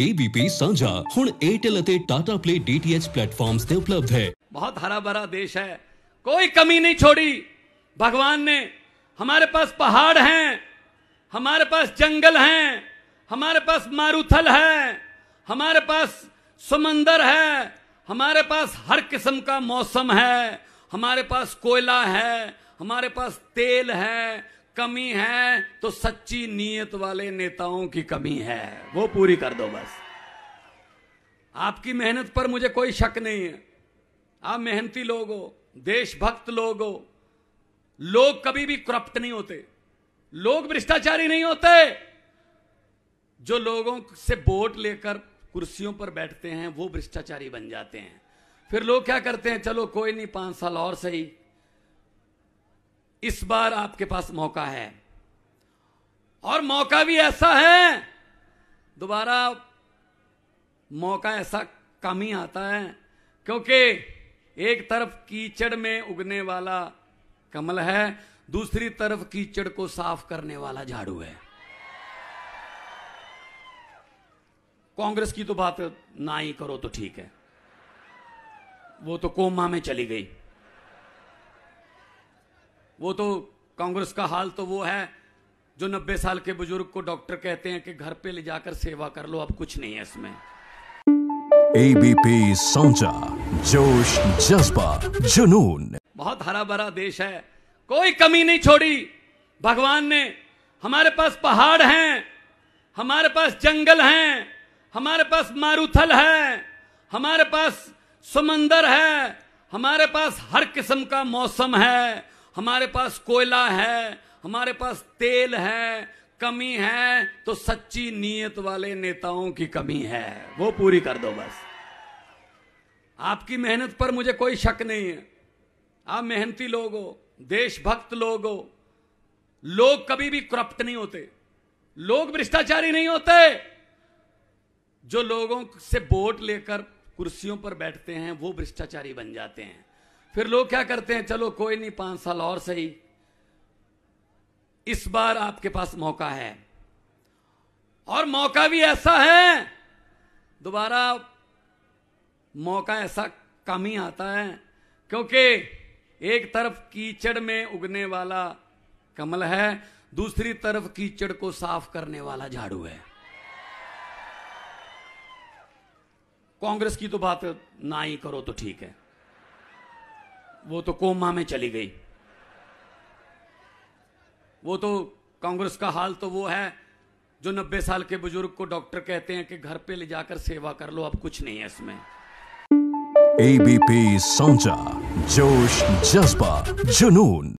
ABP साझा ਹੁਣ Airtel ਅਤੇ Tata Play DTH ਪਲੇਟਫਾਰਮਸ ਤੇ ਉਪਲਬਧ बहुत हरा भरा देश है कोई कमी नहीं छोड़ी भगवान ने हमारे पास पहाड़ हैं हमारे पास जंगल हैं हमारे पास मारुथल है हमारे पास समंदर है हमारे पास हर किस्म का मौसम है हमारे पास कोयला है हमारे पास तेल है कमी है तो सच्ची नीयत वाले नेताओं की कमी है वो पूरी कर दो बस आपकी मेहनत पर मुझे कोई शक नहीं है आप मेहनती लोग हो देशभक्त लोग हो लोग कभी भी करप्ट नहीं होते लोग भ्रष्टाचारी नहीं होते जो लोगों से वोट लेकर कुर्सियों पर बैठते हैं वो भ्रष्टाचारी बन जाते हैं फिर लोग क्या करते हैं चलो कोई नहीं पांच साल और सही इस बार आपके पास मौका है और मौका भी ऐसा है दोबारा मौका ऐसा कम ही आता है क्योंकि एक तरफ कीचड़ में उगने वाला कमल है दूसरी तरफ कीचड़ को साफ करने वाला झाड़ू है कांग्रेस की तो बात ना ही करो तो ठीक है वो तो कोमा में चली गई वो तो कांग्रेस का हाल तो वो है जो नब्बे साल के बुजुर्ग को डॉक्टर कहते हैं कि घर पे ले जाकर सेवा कर लो अब कुछ नहीं है इसमें एबीपी सोचा जोश जज्बा जुनून बहुत हरा भरा देश है कोई कमी नहीं छोड़ी भगवान ने हमारे पास पहाड़ हैं हमारे पास जंगल हैं हमारे पास मारूथल है हमारे पास समंदर है हमारे पास हर किस्म का मौसम है हमारे पास कोयला है हमारे पास तेल है कमी है तो सच्ची नीयत वाले नेताओं की कमी है वो पूरी कर दो बस आपकी मेहनत पर मुझे कोई शक नहीं है आप मेहनती लोग हो देशभक्त लोग हो लोग कभी भी करप्ट नहीं होते लोग भ्रष्टाचारी नहीं होते जो लोगों से वोट लेकर कुर्सियों पर बैठते हैं वो भ्रष्टाचारी बन जाते हैं फिर लोग क्या करते हैं चलो कोई नहीं पांच साल और सही इस बार आपके पास मौका है और मौका भी ऐसा है दोबारा मौका ऐसा कम ही आता है क्योंकि एक तरफ कीचड़ में उगने वाला कमल है दूसरी तरफ कीचड़ को साफ करने वाला झाड़ू है कांग्रेस की तो बात ना ही करो तो ठीक है वो तो कोमा में चली गई वो तो कांग्रेस का हाल तो वो है जो 90 साल के बुजुर्ग को डॉक्टर कहते हैं कि घर पे ले जाकर सेवा कर लो अब कुछ नहीं है इसमें एबीपी सोचा जोश जज्बा जुनून